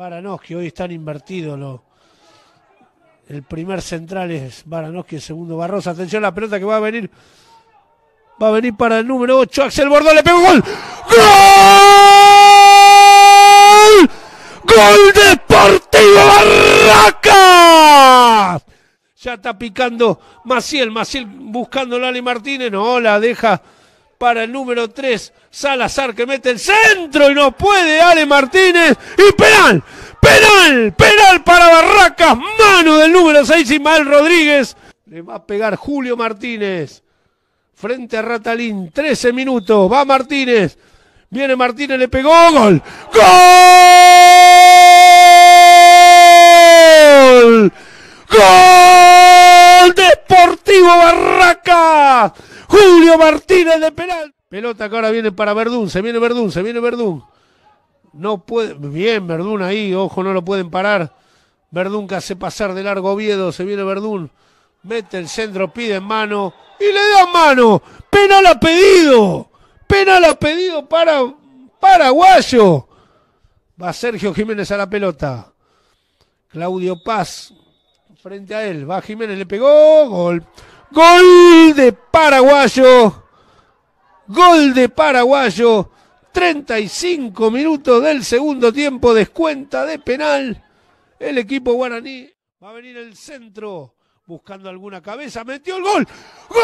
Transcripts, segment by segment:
Baranoski, Hoy están invertidos los. El primer central es Baranoski, el segundo Barrosa. Atención la pelota que va a venir. Va a venir para el número 8. Axel Bordó le pega un gol. ¡Gol! ¡Gol Deportivo Barraca! Ya está picando Maciel. Maciel buscando a Lali Martínez. No, la deja para el número 3, Salazar, que mete el centro y no puede Ale Martínez. Y penal, penal, penal para Barracas, mano del número 6, Ismael Rodríguez. Le va a pegar Julio Martínez. Frente a Ratalín, 13 minutos, va Martínez. Viene Martínez, le pegó, gol, gol. ¡Gol! ¡Deportivo Barracas! Julio Martínez de penal. Pelota que ahora viene para Verdún, se viene Verdún, se viene Verdún. No puede, bien Verdún ahí, ojo, no lo pueden parar. Verdún que hace pasar de largo Oviedo, se viene Verdún. Mete el centro, pide en mano y le da mano. Penal ha pedido. Penal ha pedido para Paraguayo. Va Sergio Jiménez a la pelota. Claudio Paz frente a él. Va Jiménez, le pegó. Gol. Gol de paraguayo. Gol de paraguayo. 35 minutos del segundo tiempo. Descuenta de penal. El equipo guaraní va a venir el centro buscando alguna cabeza. Metió el gol. ¡Gol!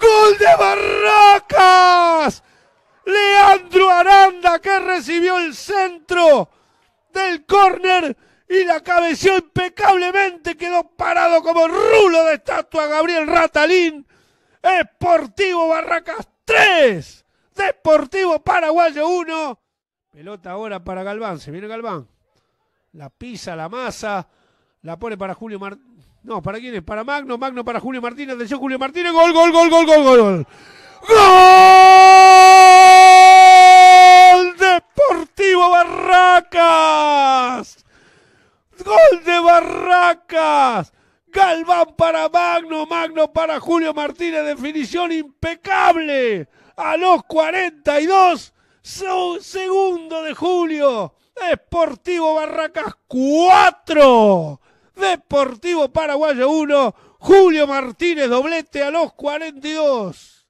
¡Gol de Barracas! Leandro Aranda que recibió el centro del córner y la cabeció impecablemente, quedó parado como rulo de estatua Gabriel Ratalín. Esportivo Barracas 3, Deportivo Paraguayo 1. Pelota ahora para Galván, se viene Galván. La pisa, la masa, la pone para Julio Martínez. No, ¿para quién es? Para Magno, Magno para Julio Martínez, atención Julio Martínez, gol, gol, gol, gol, gol, gol. ¡Gol! ¡Gol! Deportivo Barracas. Gol de Barracas. Galván para Magno, Magno para Julio Martínez, definición impecable. A los 42, segundo de julio, Deportivo Barracas 4, Deportivo Paraguayo 1, Julio Martínez doblete a los 42.